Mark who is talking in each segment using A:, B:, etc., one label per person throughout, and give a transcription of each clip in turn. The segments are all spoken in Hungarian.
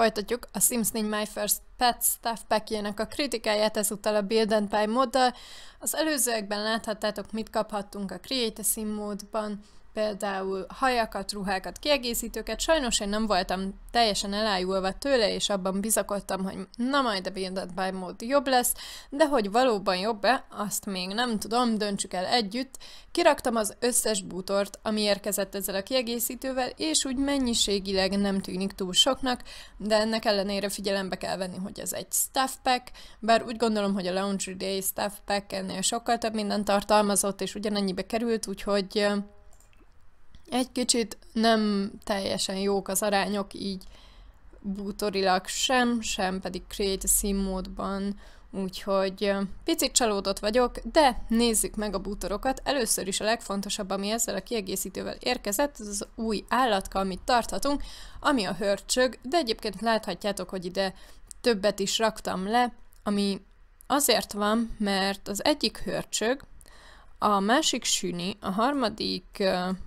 A: folytatjuk a Sims 4 My First Pet Staff pack a kritikáját ezúttal a Build and Buy moddal. Az előzőekben láthattátok, mit kaphattunk a Create a Sim módban, például hajakat, ruhákat, kiegészítőket. Sajnos én nem voltam teljesen elájulva tőle, és abban bizakodtam, hogy na majd a Bindad by mód jobb lesz, de hogy valóban jobb-e, azt még nem tudom, döntsük el együtt. Kiraktam az összes bútort, ami érkezett ezzel a kiegészítővel, és úgy mennyiségileg nem tűnik túl soknak, de ennek ellenére figyelembe kell venni, hogy ez egy staff pack, bár úgy gondolom, hogy a Laundry Day staff pack ennél sokkal több minden tartalmazott, és ugyanennyibe került, úgyhogy egy kicsit nem teljesen jók az arányok, így bútorilag sem, sem pedig Create Sim módban, úgyhogy picit csalódott vagyok, de nézzük meg a bútorokat. Először is a legfontosabb, ami ezzel a kiegészítővel érkezett, az, az új állatka, amit tarthatunk, ami a hörcsög, de egyébként láthatjátok, hogy ide többet is raktam le, ami azért van, mert az egyik hörcsög, a másik süni, a harmadik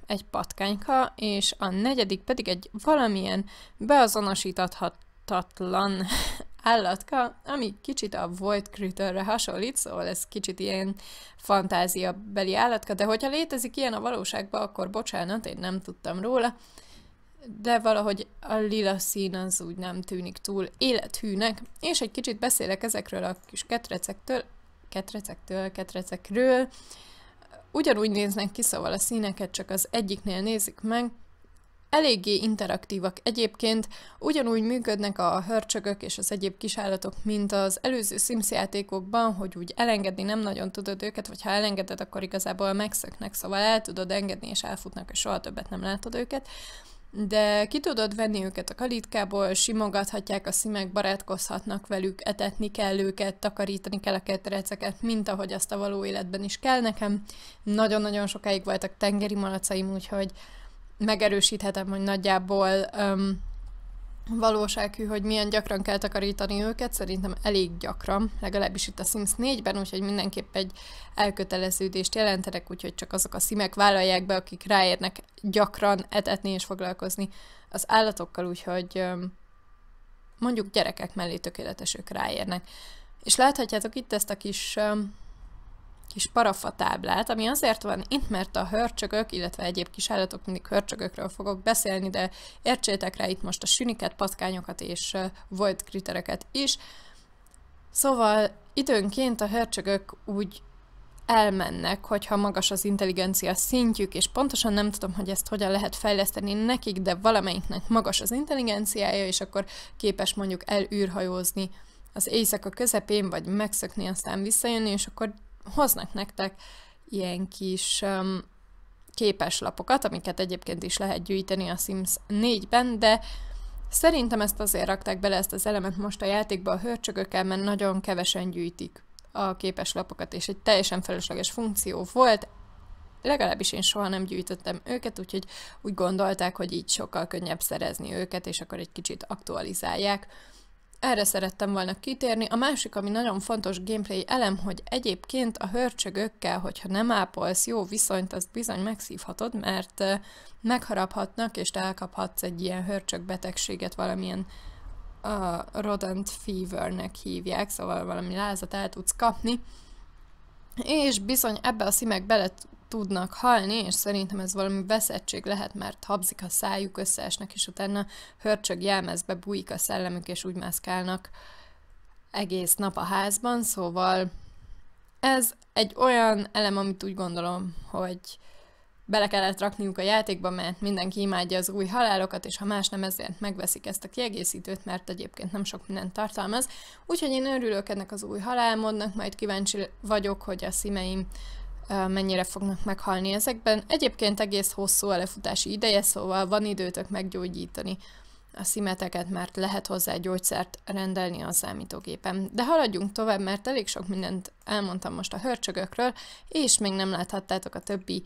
A: egy patkányka, és a negyedik pedig egy valamilyen beazonosíthatatlan állatka, ami kicsit a Void Critterre hasonlít, szóval ez kicsit ilyen fantáziabeli állatka, de hogyha létezik ilyen a valóságban, akkor bocsánat, én nem tudtam róla, de valahogy a lila szín az úgy nem tűnik túl élethűnek, és egy kicsit beszélek ezekről a kis ketrecektől, ketrecektől, ketrecekről, Ugyanúgy néznek ki, szóval a színeket csak az egyiknél nézik meg, eléggé interaktívak egyébként, ugyanúgy működnek a hörcsögök és az egyéb kisállatok, mint az előző Sims játékokban, hogy úgy elengedni nem nagyon tudod őket, vagy ha elengeded, akkor igazából megszöknek, szóval el tudod engedni, és elfutnak, és soha többet nem látod őket de ki tudod venni őket a kalitkából, simogathatják a szimek, barátkozhatnak velük, etetni kell őket, takarítani kell a ketreceket, mint ahogy azt a való életben is kell nekem. Nagyon-nagyon sokáig voltak tengeri malacaim, úgyhogy megerősíthetem, hogy nagyjából um, valósághű, hogy milyen gyakran kell takarítani őket, szerintem elég gyakran, legalábbis itt a Sims 4-ben, úgyhogy mindenképp egy elköteleződést jelentenek, úgyhogy csak azok a szimek vállalják be, akik ráérnek gyakran etetni és foglalkozni az állatokkal, úgyhogy mondjuk gyerekek mellé tökéletes ráérnek. És láthatjátok itt ezt a kis kis parafatáblát, ami azért van itt, mert a hörcsögök, illetve egyéb kis állatok, mindig hörcsögökről fogok beszélni, de értsétek rá itt most a süniket, patkányokat és void kritereket is. Szóval időnként a hörcsögök úgy elmennek, hogyha magas az intelligencia szintjük, és pontosan nem tudom, hogy ezt hogyan lehet fejleszteni nekik, de valamelyiknek magas az intelligenciája, és akkor képes mondjuk elűrhajózni az éjszaka közepén, vagy megszökni, aztán visszajönni, és akkor hoznak nektek ilyen kis um, képeslapokat, amiket egyébként is lehet gyűjteni a Sims 4-ben, de szerintem ezt azért rakták bele ezt az elemet most a játékba a hörcsögökkel, mert nagyon kevesen gyűjtik a képeslapokat, és egy teljesen felesleges funkció volt, legalábbis én soha nem gyűjtöttem őket, úgyhogy úgy gondolták, hogy így sokkal könnyebb szerezni őket, és akkor egy kicsit aktualizálják. Erre szerettem volna kitérni. A másik, ami nagyon fontos gameplay elem, hogy egyébként a hörcsögökkel, hogyha nem ápolsz jó viszonyt, azt bizony megszívhatod, mert megharaphatnak, és te elkaphatsz egy ilyen hörcsög betegséget valamilyen a rodent fevernek hívják, szóval valami lázat el tudsz kapni. És bizony ebbe a szimek bele tudnak halni, és szerintem ez valami veszettség lehet, mert habzik a szájuk, összeesnek, és utána hörcsög jelmezbe bújik a szellemük, és úgy mászkálnak egész nap a házban, szóval ez egy olyan elem, amit úgy gondolom, hogy bele kellett rakniuk a játékba, mert mindenki imádja az új halálokat, és ha más nem ezért megveszik ezt a kiegészítőt, mert egyébként nem sok mindent tartalmaz. Úgyhogy én örülök ennek az új halálmodnak, majd kíváncsi vagyok, hogy a uh, mennyire fognak meghalni ezekben. Egyébként egész hosszú a lefutási ideje, szóval van időtök meggyógyítani a szimeteket, mert lehet hozzá gyógyszert rendelni a számítógépen. De haladjunk tovább, mert elég sok mindent elmondtam most a hörcsögökről, és még nem láthattátok a többi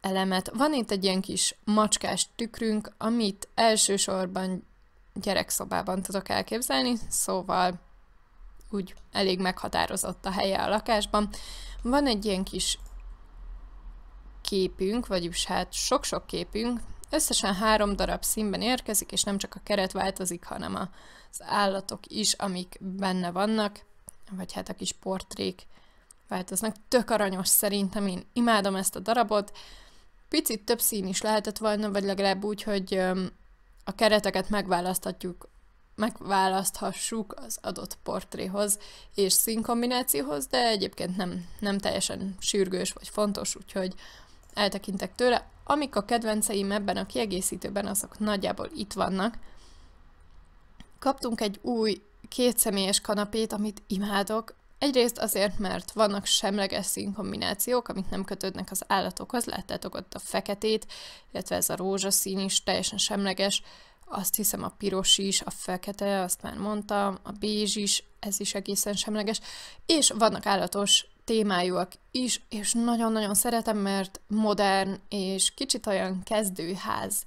A: elemet. Van itt egy ilyen kis macskás tükrünk, amit elsősorban gyerekszobában tudok elképzelni, szóval úgy elég meghatározott a helye a lakásban. Van egy ilyen kis képünk, vagyis hát sok-sok képünk, Összesen három darab színben érkezik, és nem csak a keret változik, hanem az állatok is, amik benne vannak, vagy hát a kis portrék változnak. Tök aranyos szerintem, én imádom ezt a darabot. Picit több szín is lehetett volna, vagy legalább úgy, hogy a kereteket megválasztatjuk megválaszthassuk az adott portréhoz és színkombinációhoz, de egyébként nem, nem teljesen sürgős vagy fontos, úgyhogy eltekintek tőle. Amik a kedvenceim ebben a kiegészítőben, azok nagyjából itt vannak. Kaptunk egy új kétszemélyes kanapét, amit imádok. Egyrészt azért, mert vannak semleges színkombinációk, amik nem kötődnek az állatokhoz. Láttátok ott a feketét, illetve ez a rózsaszín is teljesen semleges azt hiszem a piros is, a fekete, azt már mondtam, a bézs is, ez is egészen semleges, és vannak állatos témájúak is, és nagyon-nagyon szeretem, mert modern és kicsit olyan kezdőház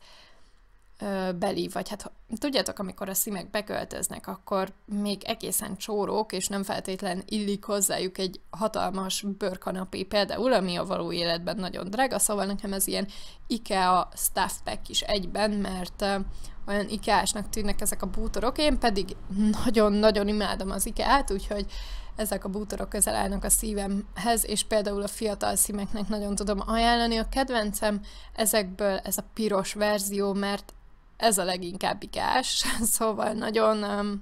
A: beli, vagy hát tudjátok, amikor a szimek beköltöznek, akkor még egészen csórók, és nem feltétlen illik hozzájuk egy hatalmas bőrkanapé például, ami a való életben nagyon drága, szóval nekem ez ilyen IKEA staff pack is egyben, mert olyan ikea tűnnek ezek a bútorok, én pedig nagyon-nagyon imádom az IKEA-t, úgyhogy ezek a bútorok közel állnak a szívemhez, és például a fiatal szímeknek nagyon tudom ajánlani. A kedvencem ezekből ez a piros verzió, mert ez a leginkább igás. szóval nagyon,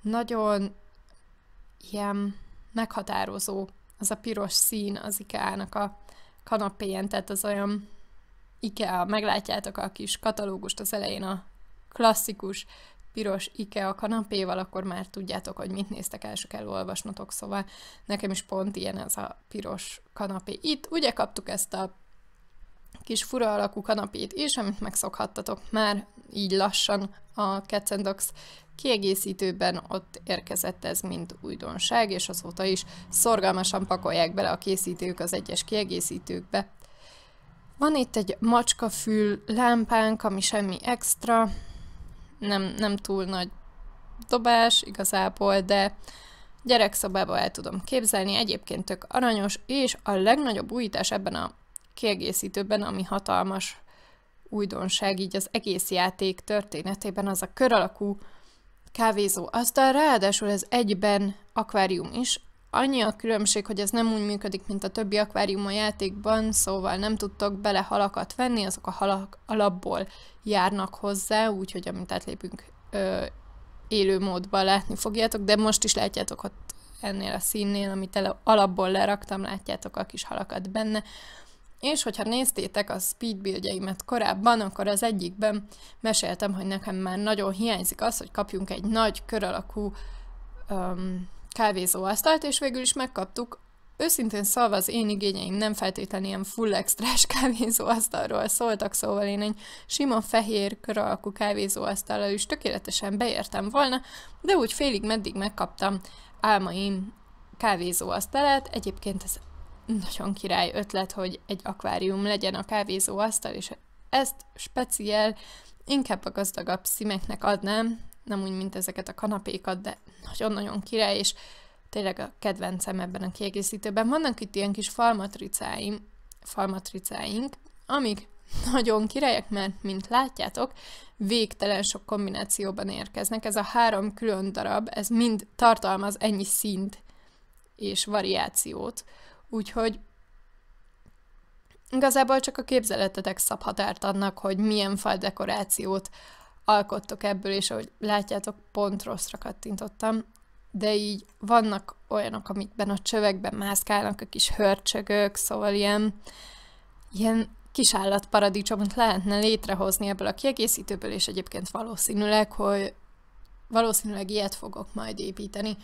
A: nagyon ilyen meghatározó az a piros szín az IKEA-nak a kanapéjén. tehát az olyan IKEA, meglátjátok a kis katalógust az elején a klasszikus piros IKEA kanapéval, akkor már tudjátok, hogy mit néztek el, csak elolvasnotok, szóval nekem is pont ilyen ez a piros kanapé. Itt ugye kaptuk ezt a kis fura alakú kanapét is, amit megszokhattatok már így lassan a Cats and Dogs kiegészítőben ott érkezett ez, mint újdonság, és azóta is szorgalmasan pakolják bele a készítők az egyes kiegészítőkbe. Van itt egy macskafül lámpánk, ami semmi extra, nem, nem túl nagy dobás igazából, de gyerekszobába el tudom képzelni, egyébként tök aranyos, és a legnagyobb újítás ebben a kiegészítőben, ami hatalmas újdonság így az egész játék történetében, az a kör alakú kávézó asztal, ráadásul ez egyben akvárium is, annyi a különbség, hogy ez nem úgy működik, mint a többi akvárium a játékban, szóval nem tudtok bele halakat venni, azok a halak alapból járnak hozzá, úgyhogy amint átlépünk ö, élő módban látni fogjátok, de most is látjátok ott ennél a színnél, amit el alapból leraktam, látjátok a kis halakat benne, és hogyha néztétek a speed korábban, akkor az egyikben meséltem, hogy nekem már nagyon hiányzik az, hogy kapjunk egy nagy kör alakú um, kávézóasztalt, és végül is megkaptuk. Őszintén szólva az én igényeim nem feltétlenül ilyen full extrás kávézóasztalról szóltak, szóval én egy sima fehér kör alakú kávézóasztallal is tökéletesen beértem volna, de úgy félig meddig megkaptam álmaim kávézóasztalát. Egyébként ez nagyon király ötlet, hogy egy akvárium legyen a kávézó asztal, és ezt speciál inkább a gazdagabb szimeknek adnám, nem úgy, mint ezeket a kanapékat, de nagyon-nagyon király, és tényleg a kedvencem ebben a kiegészítőben. Vannak itt ilyen kis falmatricáim, falmatricáink, amik nagyon királyek, mert mint látjátok, végtelen sok kombinációban érkeznek. Ez a három külön darab, ez mind tartalmaz ennyi szint és variációt, Úgyhogy igazából csak a képzeletetek szab határt annak, hogy milyen dekorációt alkottok ebből, és ahogy látjátok, pont rosszra kattintottam, de így vannak olyanok, amikben a csövekben mászkálnak a kis hörcsögök, szóval ilyen, ilyen kis állatparadicsomot lehetne létrehozni ebből a kiegészítőből, és egyébként valószínűleg, hogy valószínűleg ilyet fogok majd építeni.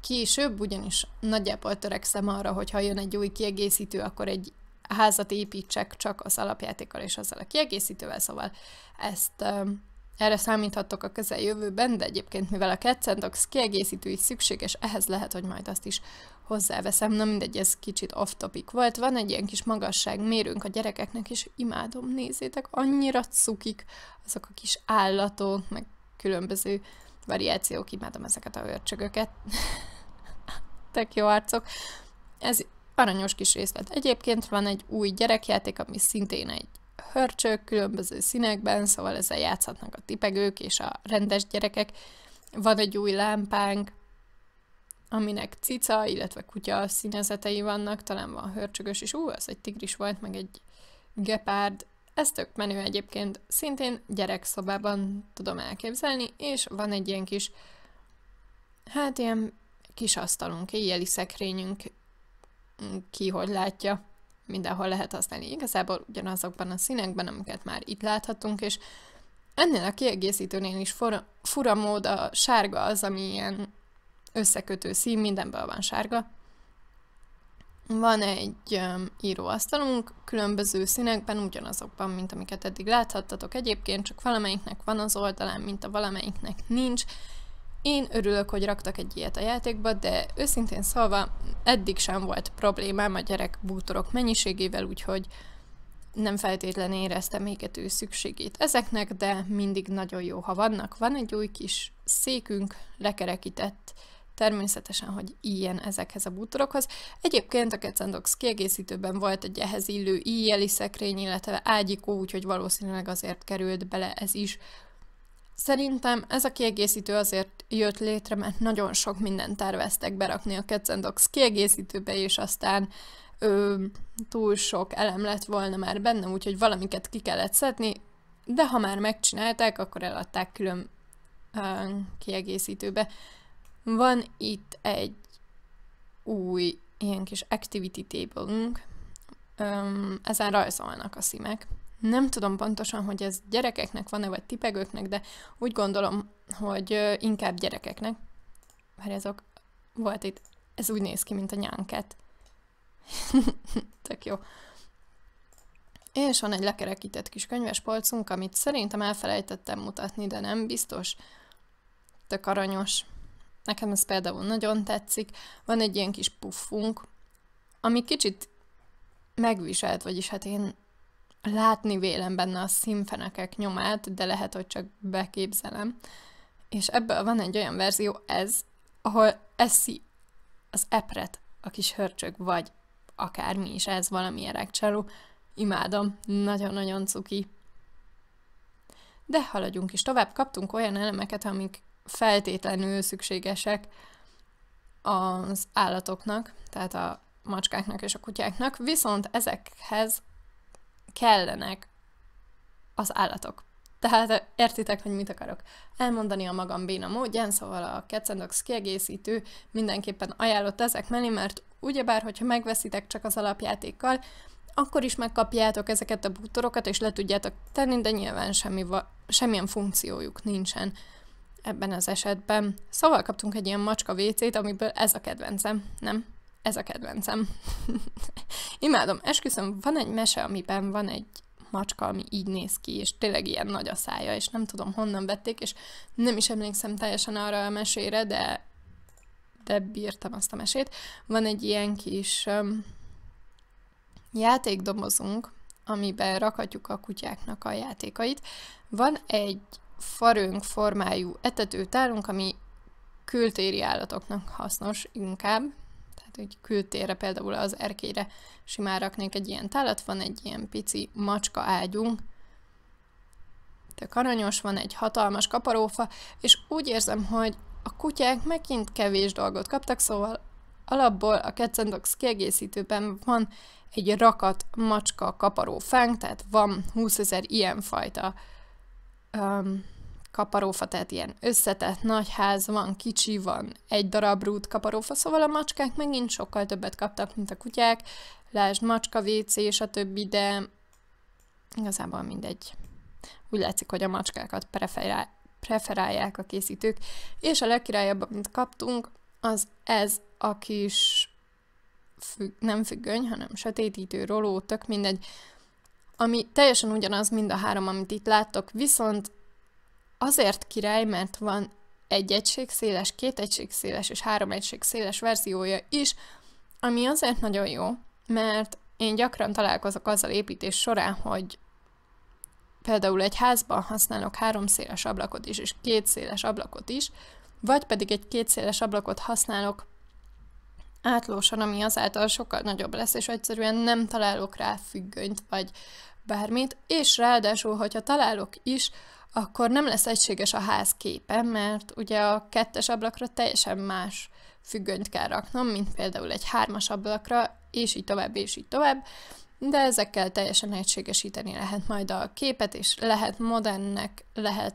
A: Később ugyanis nagyjából törekszem arra, hogy ha jön egy új kiegészítő, akkor egy házat építsek csak az alapjátékkal és azzal a kiegészítővel, szóval ezt um, erre számíthatok a közeljövőben, de egyébként mivel a Ketszentox kiegészítő is szükséges, ehhez lehet, hogy majd azt is hozzáveszem. Na mindegy, ez kicsit off-topic volt. Van egy ilyen kis mérünk a gyerekeknek, és imádom, nézzétek, annyira cukik azok a kis állatok, meg különböző variációk, imádom ezeket a hörcsögöket. Tök jó arcok. Ez aranyos kis részlet. Egyébként van egy új gyerekjáték, ami szintén egy hörcsök, különböző színekben, szóval ezzel játszhatnak a tipegők és a rendes gyerekek. Van egy új lámpánk, aminek cica, illetve kutya színezetei vannak, talán van hörcsögös is. Ú, ez egy tigris volt, meg egy gepárd, ez tök menő egyébként, szintén gyerekszobában tudom elképzelni, és van egy ilyen kis, hát ilyen kis asztalunk, éjjeli szekrényünk, mm, ki hogy látja, mindenhol lehet használni. Igazából ugyanazokban a színekben, amiket már itt láthatunk, és ennél a kiegészítőnél is for- fura mód a sárga az, ami ilyen összekötő szín, mindenben van sárga, van egy um, íróasztalunk, különböző színekben, ugyanazokban, mint amiket eddig láthattatok egyébként, csak valamelyiknek van az oldalán, mint a valamelyiknek nincs. Én örülök, hogy raktak egy ilyet a játékba, de őszintén szólva eddig sem volt problémám a gyerek bútorok mennyiségével, úgyhogy nem feltétlen éreztem égető szükségét ezeknek, de mindig nagyon jó, ha vannak. Van egy új kis székünk, lekerekített természetesen, hogy ilyen ezekhez a bútorokhoz. Egyébként a Kecendox kiegészítőben volt egy ehhez illő íjjeli szekrény, illetve ágyikó, úgyhogy valószínűleg azért került bele ez is. Szerintem ez a kiegészítő azért jött létre, mert nagyon sok mindent terveztek berakni a Kecendox kiegészítőbe, és aztán ö, túl sok elem lett volna már benne, úgyhogy valamiket ki kellett szedni, de ha már megcsinálták, akkor eladták külön ö, kiegészítőbe. Van itt egy új ilyen kis activity table unk ezen rajzolnak a szimek. Nem tudom pontosan, hogy ez gyerekeknek van-e, vagy tipegőknek, de úgy gondolom, hogy inkább gyerekeknek. Mert ezok volt itt, ez úgy néz ki, mint a nyánket. Tök jó. És van egy lekerekített kis könyves polcunk, amit szerintem elfelejtettem mutatni, de nem biztos. Tök aranyos. Nekem ez például nagyon tetszik. Van egy ilyen kis puffunk, ami kicsit megviselt, vagyis hát én látni vélem benne a színfenekek nyomát, de lehet, hogy csak beképzelem. És ebből van egy olyan verzió, ez, ahol eszi az epret a kis hörcsög, vagy akármi is ez, valami erekcsaló. Imádom, nagyon-nagyon cuki. De haladjunk is tovább, kaptunk olyan elemeket, amik feltétlenül szükségesek az állatoknak, tehát a macskáknak és a kutyáknak, viszont ezekhez kellenek az állatok. Tehát értitek, hogy mit akarok elmondani a magam béna módján, szóval a Ketszendox kiegészítő mindenképpen ajánlott ezek mellé, mert ugyebár, hogyha megveszitek csak az alapjátékkal, akkor is megkapjátok ezeket a bútorokat, és le tudjátok tenni, de nyilván semmi va- semmilyen funkciójuk nincsen ebben az esetben. Szóval kaptunk egy ilyen macska vécét, amiből ez a kedvencem, nem? Ez a kedvencem. Imádom, esküszöm, van egy mese, amiben van egy macska, ami így néz ki, és tényleg ilyen nagy a szája, és nem tudom honnan vették, és nem is emlékszem teljesen arra a mesére, de, de bírtam azt a mesét. Van egy ilyen kis um, játékdomozunk, amiben rakhatjuk a kutyáknak a játékait. Van egy farönk formájú etetőtálunk, ami kültéri állatoknak hasznos inkább. Tehát egy kültére például az erkére simán raknék egy ilyen tálat, van egy ilyen pici macska ágyunk, tök karanyos, van egy hatalmas kaparófa, és úgy érzem, hogy a kutyák megint kevés dolgot kaptak, szóval alapból a Cats kiegészítőben van egy rakat macska kaparófánk, tehát van 20 ezer ilyen fajta um, kaparófa, tehát ilyen összetett nagy ház van, kicsi van, egy darab rút kaparófa, szóval a macskák megint sokkal többet kaptak, mint a kutyák, lásd macska, WC és a többi, de igazából mindegy. Úgy látszik, hogy a macskákat preferálják a készítők, és a legkirályabb, amit kaptunk, az ez a kis függ, nem függöny, hanem sötétítő roló, tök mindegy, ami teljesen ugyanaz mind a három, amit itt láttok, viszont azért király, mert van egy egységszéles, két egységszéles és három egységszéles verziója is, ami azért nagyon jó, mert én gyakran találkozok azzal építés során, hogy például egy házban használok háromszéles ablakot is, és kétszéles ablakot is, vagy pedig egy kétszéles ablakot használok átlósan, ami azáltal sokkal nagyobb lesz, és egyszerűen nem találok rá függönyt, vagy bármit, és ráadásul, hogyha találok is, akkor nem lesz egységes a ház képe, mert ugye a kettes ablakra teljesen más függönyt kell raknom, mint például egy hármas ablakra, és így tovább, és így tovább, de ezekkel teljesen egységesíteni lehet majd a képet, és lehet modernnek, lehet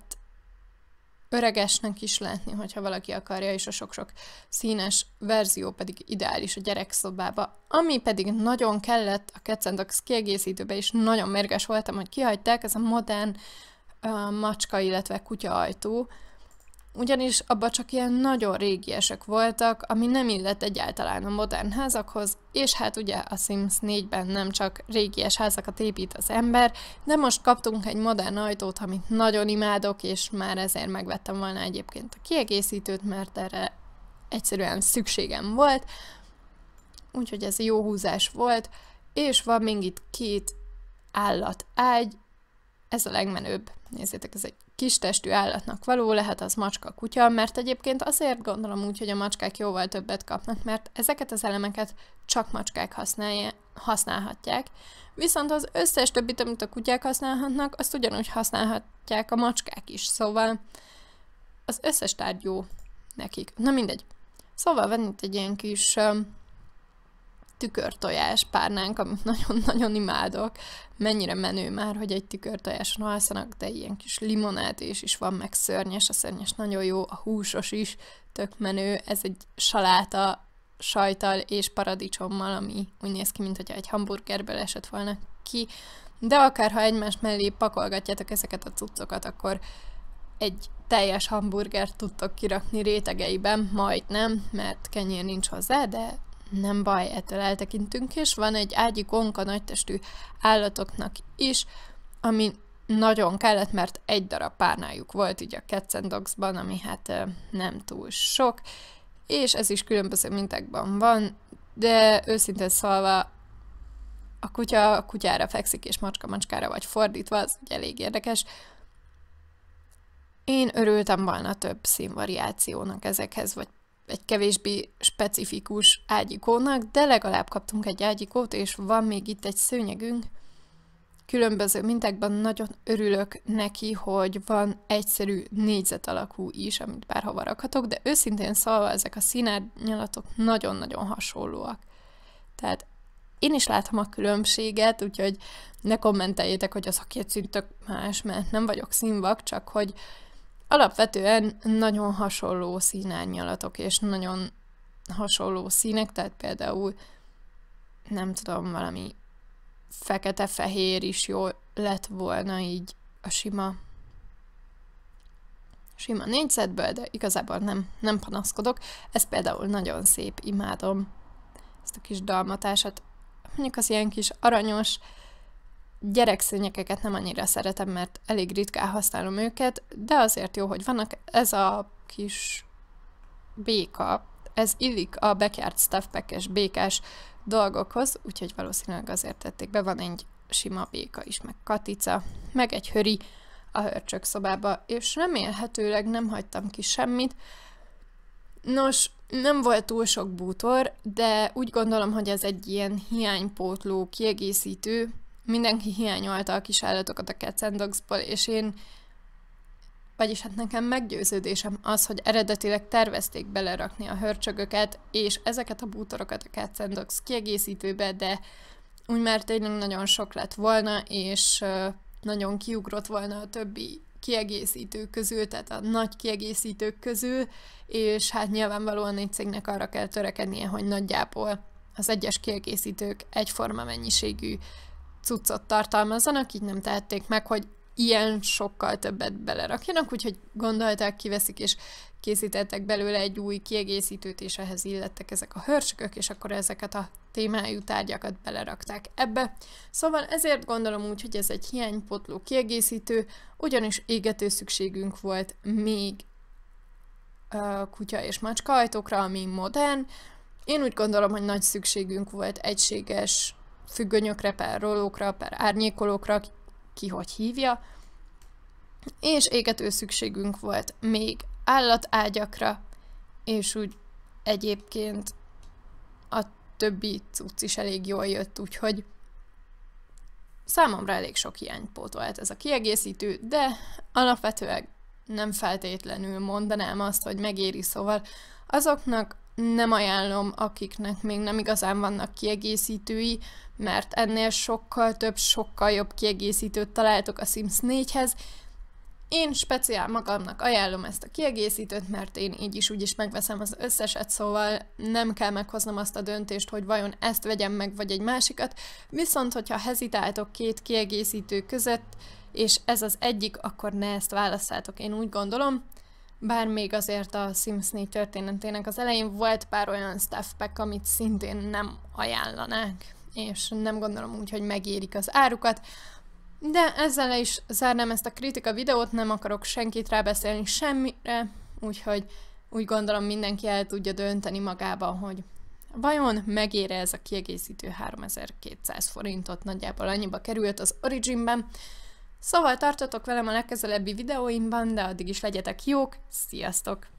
A: öregesnek is lehetni, hogyha valaki akarja, és a sok-sok színes verzió pedig ideális a gyerekszobába. Ami pedig nagyon kellett a Cats kiegészítőbe, és nagyon mérges voltam, hogy kihagyták, ez a modern uh, macska, illetve kutya ajtó, ugyanis abba csak ilyen nagyon régiesek voltak, ami nem illett egyáltalán a modern házakhoz, és hát ugye a Sims 4-ben nem csak régies házakat épít az ember, de most kaptunk egy modern ajtót, amit nagyon imádok, és már ezért megvettem volna egyébként a kiegészítőt, mert erre egyszerűen szükségem volt, úgyhogy ez jó húzás volt, és van még itt két állat ágy, ez a legmenőbb. Nézzétek, ez egy testű állatnak való, lehet az macska kutya, mert egyébként azért gondolom úgy, hogy a macskák jóval többet kapnak, mert ezeket az elemeket csak macskák használja, használhatják, viszont az összes többit, amit a kutyák használhatnak, azt ugyanúgy használhatják a macskák is, szóval az összes tárgy jó nekik. Na mindegy. Szóval van itt egy ilyen kis tükörtojás párnánk, amit nagyon-nagyon imádok. Mennyire menő már, hogy egy tükörtojáson alszanak, de ilyen kis és is van, meg szörnyes, a szörnyes nagyon jó, a húsos is, tök menő. Ez egy saláta sajtal és paradicsommal, ami úgy néz ki, mint egy hamburgerből esett volna ki. De akár ha egymás mellé pakolgatjátok ezeket a cuccokat, akkor egy teljes hamburgert tudtok kirakni rétegeiben, majdnem, mert kenyér nincs hozzá, de nem baj, ettől eltekintünk, és van egy ágyi gonka nagytestű állatoknak is, ami nagyon kellett, mert egy darab párnájuk volt így a Cats and Dogs-ban, ami hát nem túl sok, és ez is különböző mintákban van, de őszintén szólva a kutya a kutyára fekszik, és macska macskára vagy fordítva, az ugye elég érdekes. Én örültem volna több színvariációnak ezekhez, vagy egy kevésbé specifikus ágyikónak, de legalább kaptunk egy ágyikót, és van még itt egy szőnyegünk. Különböző mintákban nagyon örülök neki, hogy van egyszerű négyzet alakú is, amit bárhova rakhatok, de őszintén szólva ezek a színárnyalatok nagyon-nagyon hasonlóak. Tehát én is látom a különbséget, úgyhogy ne kommenteljétek, hogy az a két más, mert nem vagyok színvak, csak hogy Alapvetően nagyon hasonló színárnyalatok, és nagyon hasonló színek, tehát például nem tudom, valami fekete-fehér is jó lett volna így a sima sima négyzetből, de igazából nem, nem panaszkodok. Ez például nagyon szép, imádom ezt a kis dalmatását. Mondjuk az ilyen kis aranyos, Gyerekszőnyegeket nem annyira szeretem, mert elég ritkán használom őket, de azért jó, hogy vannak. Ez a kis béka, ez illik a backyard és békás dolgokhoz, úgyhogy valószínűleg azért tették be. Van egy sima béka is, meg katica, meg egy höri a hörcsök szobába, és remélhetőleg nem hagytam ki semmit. Nos, nem volt túl sok bútor, de úgy gondolom, hogy ez egy ilyen hiánypótló, kiegészítő, mindenki hiányolta a kis állatokat a Cats and Dogs-ból, és én, vagyis hát nekem meggyőződésem az, hogy eredetileg tervezték belerakni a hörcsögöket, és ezeket a bútorokat a Cats and Dogs kiegészítőbe, de úgy már tényleg nagyon sok lett volna, és nagyon kiugrott volna a többi kiegészítők közül, tehát a nagy kiegészítők közül, és hát nyilvánvalóan egy cégnek arra kell törekednie, hogy nagyjából az egyes kiegészítők egyforma mennyiségű cuccot tartalmazzanak, így nem tehették meg, hogy ilyen sokkal többet belerakjanak, úgyhogy gondolták, kiveszik, és készítettek belőle egy új kiegészítőt, és ehhez illettek ezek a hörsökök, és akkor ezeket a témájú tárgyakat belerakták ebbe. Szóval ezért gondolom úgy, hogy ez egy hiánypotló kiegészítő, ugyanis égető szükségünk volt még uh, kutya és macska ajtókra, ami modern. Én úgy gondolom, hogy nagy szükségünk volt egységes függönyökre, per rollókra, per árnyékolókra, ki hogy hívja, és égető szükségünk volt még állatágyakra, és úgy egyébként a többi cucc is elég jól jött, úgyhogy számomra elég sok hiányt volt ez a kiegészítő, de alapvetően nem feltétlenül mondanám azt, hogy megéri, szóval azoknak, nem ajánlom, akiknek még nem igazán vannak kiegészítői, mert ennél sokkal több, sokkal jobb kiegészítőt találtok a Sims 4-hez. Én speciál magamnak ajánlom ezt a kiegészítőt, mert én így is úgy is megveszem az összeset, szóval nem kell meghoznom azt a döntést, hogy vajon ezt vegyem meg, vagy egy másikat. Viszont, hogyha hezitáltok két kiegészítő között, és ez az egyik, akkor ne ezt válasszátok, én úgy gondolom. Bár még azért a Sims 4 történetének az elején volt pár olyan staff pack, amit szintén nem ajánlanák, és nem gondolom úgy, hogy megérik az árukat, de ezzel le is zárnám ezt a kritika videót, nem akarok senkit rábeszélni semmire, úgyhogy úgy gondolom mindenki el tudja dönteni magában, hogy vajon megére ez a kiegészítő 3200 forintot, nagyjából annyiba került az Originben, Szóval tartotok velem a legközelebbi videóimban, de addig is legyetek jók, sziasztok!